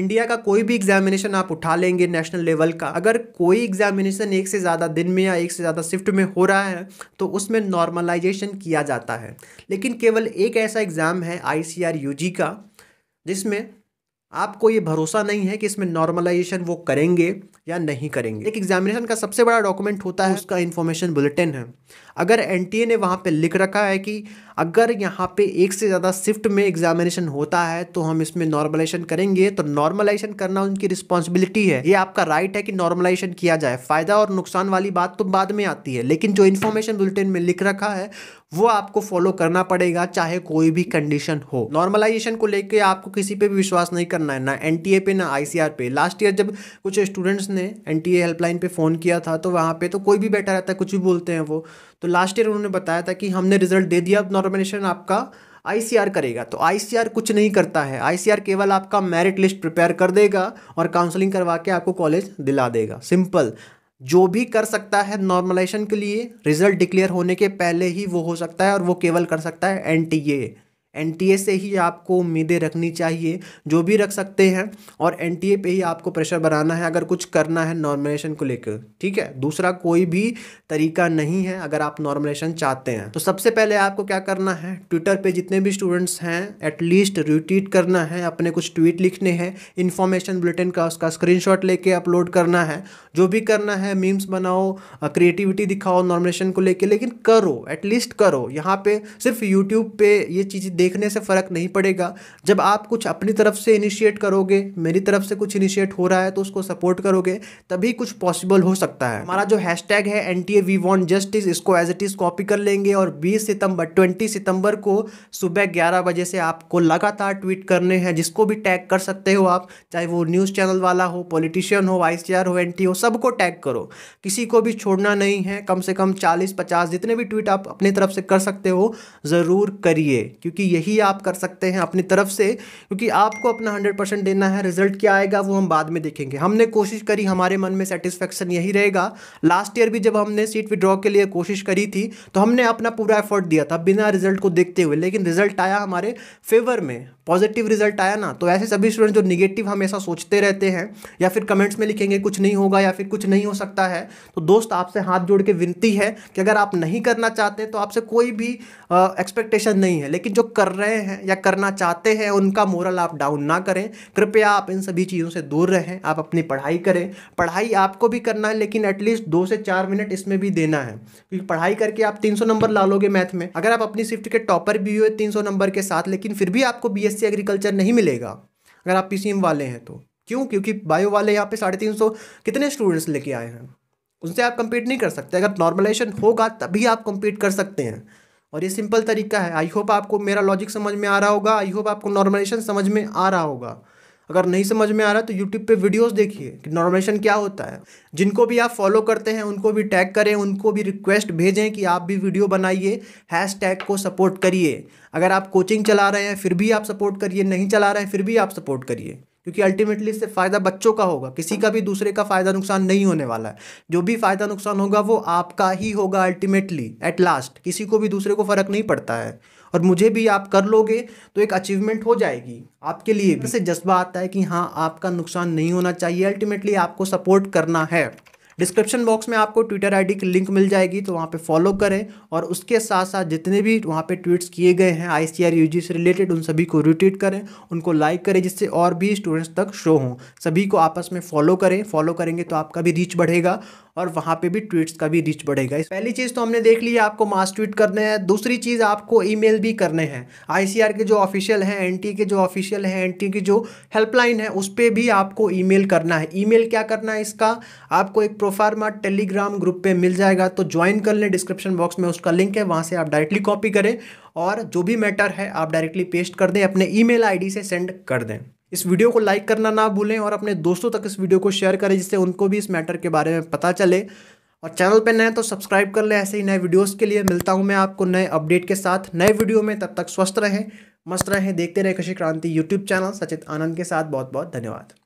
India का कोई भी एग्जामिनेशन आप उठा लेंगे नेशनल लेवल का अगर कोई एग्जामिनेशन एक से ज़्यादा दिन में या एक से ज़्यादा शिफ्ट में हो रहा है तो उसमें नॉर्मलाइजेशन किया जाता है लेकिन केवल एक ऐसा एग्ज़ाम है आई सी का जिसमें आपको ये भरोसा नहीं है कि इसमें नॉर्मलाइजेशन वो करेंगे या नहीं करेंगे एक एग्जामिनेशन का सबसे बड़ा डॉक्यूमेंट होता है उसका इन्फॉर्मेशन बुलेटिन है अगर एन ने वहाँ पर लिख रखा है कि अगर यहाँ पे एक से ज़्यादा शिफ्ट में एग्जामिनेशन होता है तो हम इसमें नॉर्मलाइजेशन करेंगे तो नॉर्मलाइजेशन करना उनकी रिस्पॉन्सिबिलिटी है ये आपका राइट है कि नॉर्मलाइजेशन किया जाए फ़ायदा और नुकसान वाली बात तो बाद में आती है लेकिन जो इन्फॉर्मेशन बुलेटिन में लिख रखा है वो आपको फॉलो करना पड़ेगा चाहे कोई भी कंडीशन हो नॉर्मलाइजेशन को लेकर आपको किसी पे भी विश्वास नहीं करना है ना एन पे ना आई पे लास्ट ईयर जब कुछ स्टूडेंट्स ने एन हेल्पलाइन पे फ़ोन किया था तो वहाँ पे तो कोई भी बैठा रहता है कुछ भी बोलते हैं वो तो लास्ट ईयर उन्होंने बताया था कि हमने रिजल्ट दे दिया नॉमिनेशन आपका आई करेगा तो आई कुछ नहीं करता है आई केवल आपका मेरिट लिस्ट प्रिपेयर कर देगा और काउंसलिंग करवा के आपको कॉलेज दिला देगा सिंपल जो भी कर सकता है नॉर्मलाइजेशन के लिए रिजल्ट डिक्लेयर होने के पहले ही वो हो सकता है और वो केवल कर सकता है एन एनटीए से ही आपको उम्मीदें रखनी चाहिए जो भी रख सकते हैं और एनटीए पे ही आपको प्रेशर बनाना है अगर कुछ करना है नॉर्मलेशन को लेकर ठीक है दूसरा कोई भी तरीका नहीं है अगर आप नॉर्मलेशन चाहते हैं तो सबसे पहले आपको क्या करना है ट्विटर पर जितने भी स्टूडेंट्स हैं एटलीस्ट रिट्वीट करना है अपने कुछ ट्वीट लिखने हैं इन्फॉर्मेशन बुलेटिन का उसका स्क्रीन लेके अपलोड करना है जो भी करना है मीम्स बनाओ क्रिएटिविटी दिखाओ नॉर्मलेशन को लेकर लेकिन करो एटलीस्ट करो यहाँ पे सिर्फ यूट्यूब पे ये चीज़ देख देखने से फ़र्क नहीं पड़ेगा जब आप कुछ अपनी तरफ से इनिशिएट करोगे मेरी तरफ से कुछ इनिशिएट हो रहा है तो उसको सपोर्ट करोगे तभी कुछ पॉसिबल हो सकता है हमारा जो हैशटैग है N T A we want justice इसको एज इट इज़ कॉपी कर लेंगे और बीस सितंबर ट्वेंटी सितंबर को सुबह ग्यारह बजे से आपको लगातार ट्वीट करने हैं जिसको भी टैग कर सकते हो आप चाहे वो न्यूज़ चैनल वाला हो पॉलिटिशियन हो वाइस चेयर हो एन हो सबको टैग करो किसी को भी छोड़ना नहीं है कम से कम चालीस पचास जितने भी ट्वीट आप अपनी तरफ से कर सकते हो ज़रूर करिए क्योंकि यही आप कर सकते हैं अपनी तरफ से क्योंकि आपको अपना हंड्रेड परसेंट देना है रिजल्ट क्या आएगा वो हम बाद में देखेंगे हमने कोशिश करी हमारे मन में सेटिस्फेक्शन यही रहेगा लास्ट ईयर भी जब हमने सीट विड्रॉ के लिए कोशिश करी थी तो हमने अपना पूरा एफर्ट दिया था बिना रिजल्ट को देखते हुए लेकिन रिजल्ट आया हमारे फेवर में पॉजिटिव रिजल्ट आया ना तो ऐसे सभी स्टूडेंट जो निगेटिव हमेशा सोचते रहते हैं या फिर कमेंट्स में लिखेंगे कुछ नहीं होगा या फिर कुछ नहीं हो सकता है तो दोस्त आपसे हाथ जोड़ के विनती है कि अगर आप नहीं करना चाहते तो आपसे कोई भी एक्सपेक्टेशन नहीं है लेकिन जो कर रहे हैं या करना चाहते हैं उनका मोरल आप डाउन ना करें कृपया आप इन सभी चीज़ों से दूर रहें आप अपनी पढ़ाई करें पढ़ाई आपको भी करना है लेकिन एटलीस्ट दो से चार मिनट इसमें भी देना है क्योंकि पढ़ाई करके आप तीन नंबर ला लोगे मैथ में अगर आप अपनी शिफ्ट के टॉपर भी हुए तीन नंबर के साथ लेकिन फिर भी आपको बी एग्रीकल्चर नहीं मिलेगा अगर आप पी वाले हैं तो क्यों क्योंकि बायो वाले यहाँ पे साढ़े तीन सौ कितने स्टूडेंट्स लेके आए हैं उनसे आप कम्पीट नहीं कर सकते अगर नॉर्मलाइजेशन होगा तभी आप कम्पीट कर सकते हैं और ये सिंपल तरीका है आई होप आपको मेरा लॉजिक समझ में आ रहा होगा आई होप आपको नॉर्मलाइजेशन समझ में आ रहा होगा अगर नहीं समझ में आ रहा तो यूट्यूब पे वीडियोस देखिए कि नॉर्मलाइजेशन क्या होता है जिनको भी आप फॉलो करते हैं उनको भी टैग करें उनको भी रिक्वेस्ट भेजें कि आप भी वीडियो बनाइए हैश टैग को सपोर्ट करिए अगर आप कोचिंग चला रहे हैं फिर भी आप सपोर्ट करिए नहीं चला रहे हैं फिर भी आप सपोर्ट करिए क्योंकि अल्टीमेटली इससे फ़ायदा बच्चों का होगा किसी का भी दूसरे का फ़ायदा नुकसान नहीं होने वाला है जो भी फ़ायदा नुकसान होगा वो आपका ही होगा अल्टीमेटली एट लास्ट किसी को भी दूसरे को फ़र्क नहीं पड़ता है और मुझे भी आप कर लोगे तो एक अचीवमेंट हो जाएगी आपके लिए भी जज्बा आता है कि हाँ आपका नुकसान नहीं होना चाहिए अल्टीमेटली आपको सपोर्ट करना है डिस्क्रिप्शन बॉक्स में आपको ट्विटर आईडी की लिंक मिल जाएगी तो वहाँ पे फॉलो करें और उसके साथ साथ जितने भी वहाँ पे ट्वीट्स किए गए हैं आई सी से रिलेटेड उन सभी को रिट्वीट करें उनको लाइक करें जिससे और भी स्टूडेंट्स तक शो हों सभी को आपस में फॉलो करें फॉलो करेंगे तो आपका भी रीच बढ़ेगा और वहाँ पे भी ट्वीट्स का भी रीच बढ़ेगा पहली चीज़ तो हमने देख ली आपको मास ट्वीट करने हैं दूसरी चीज़ आपको ईमेल भी करने हैं आईसीआर के जो ऑफिशियल हैं एनटी के जो ऑफिशियल हैं एनटी की जो हेल्पलाइन है उस पर भी आपको ईमेल करना है ईमेल क्या करना है इसका आपको एक प्रोफार्मा टेलीग्राम ग्रुप पर मिल जाएगा तो ज्वाइन कर लें डिस्क्रिप्शन बॉक्स में उसका लिंक है वहाँ से आप डायरेक्टली कॉपी करें और जो भी मैटर है आप डायरेक्टली पेस्ट कर दें अपने ईमेल आईडी से सेंड कर दें इस वीडियो को लाइक करना ना भूलें और अपने दोस्तों तक इस वीडियो को शेयर करें जिससे उनको भी इस मैटर के बारे में पता चले और चैनल पर नए तो सब्सक्राइब कर लें ऐसे ही नए वीडियोस के लिए मिलता हूं मैं आपको नए अपडेट के साथ नए वीडियो में तब तक स्वस्थ रहें मस्त रहें देखते रहें कृषि क्रांति यूट्यूब चैनल सचित आनंद के साथ बहुत बहुत धन्यवाद